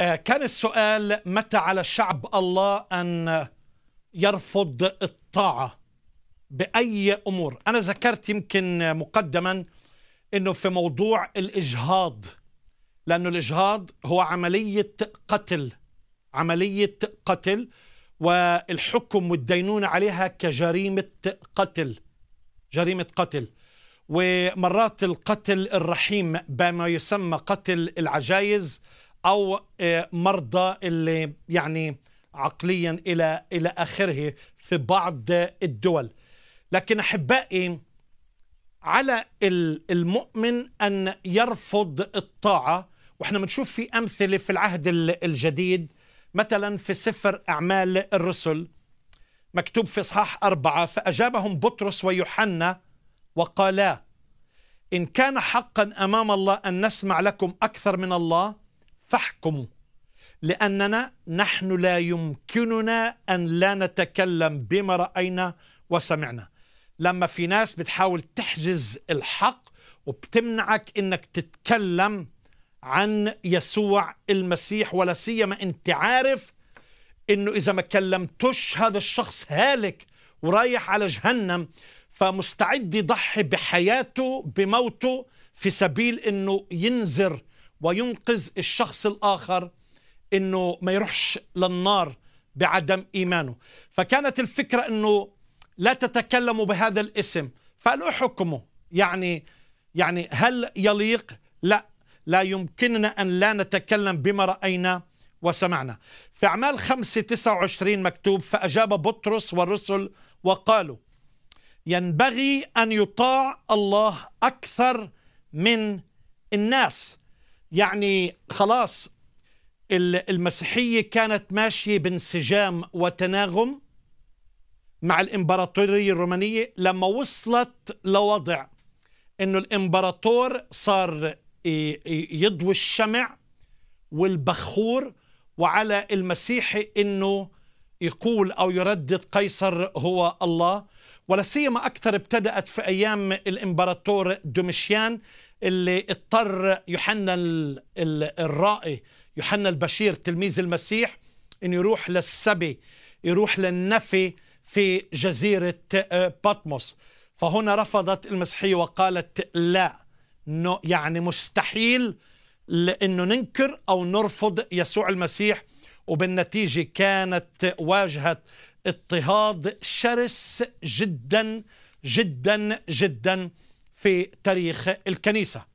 آه، كان السؤال متى على الشعب الله أن يرفض الطاعة بأي أمور أنا ذكرت يمكن مقدما أنه في موضوع الإجهاض لأنه الإجهاض هو عملية قتل عملية قتل والحكم والدينونة عليها كجريمة قتل جريمة قتل ومرات القتل الرحيم بما يسمى قتل العجايز او آه، مرضى اللي يعني عقليا الى الى اخره في بعض الدول لكن احبائي على المؤمن ان يرفض الطاعه واحنا بنشوف في امثله في العهد الجديد مثلا في سفر اعمال الرسل مكتوب في اصحاح اربعه فاجابهم بطرس ويوحنا وقالا ان كان حقا امام الله ان نسمع لكم اكثر من الله فاحكموا لأننا نحن لا يمكننا أن لا نتكلم بما رأينا وسمعنا لما في ناس بتحاول تحجز الحق وبتمنعك انك تتكلم عن يسوع المسيح ولا سيما انت عارف انه اذا ما كلمتوش هذا الشخص هالك ورايح على جهنم فمستعد يضحي بحياته بموته في سبيل انه ينذر وينقذ الشخص الآخر أنه ما يروحش للنار بعدم إيمانه فكانت الفكرة أنه لا تتكلموا بهذا الاسم فقالوا حكمه يعني يعني هل يليق لا لا يمكننا أن لا نتكلم بما رأينا وسمعنا في أعمال 5 29 مكتوب فأجاب بطرس والرسل وقالوا ينبغي أن يطاع الله أكثر من الناس يعني خلاص المسيحية كانت ماشية بانسجام وتناغم مع الإمبراطورية الرومانية لما وصلت لوضع أنه الإمبراطور صار يضوي الشمع والبخور وعلى المسيحي أنه يقول أو يردد قيصر هو الله ولا سيما أكثر ابتدأت في أيام الإمبراطور دومشيان اللي اضطر يوحنا الرائي يوحنا البشير تلميذ المسيح انه يروح للسبي يروح للنفي في جزيرة آه، باتموس فهنا رفضت المسيحية وقالت لا يعني مستحيل لأنه ننكر أو نرفض يسوع المسيح وبالنتيجة كانت واجهت اضطهاد شرس جدا جدا جدا في تاريخ الكنيسة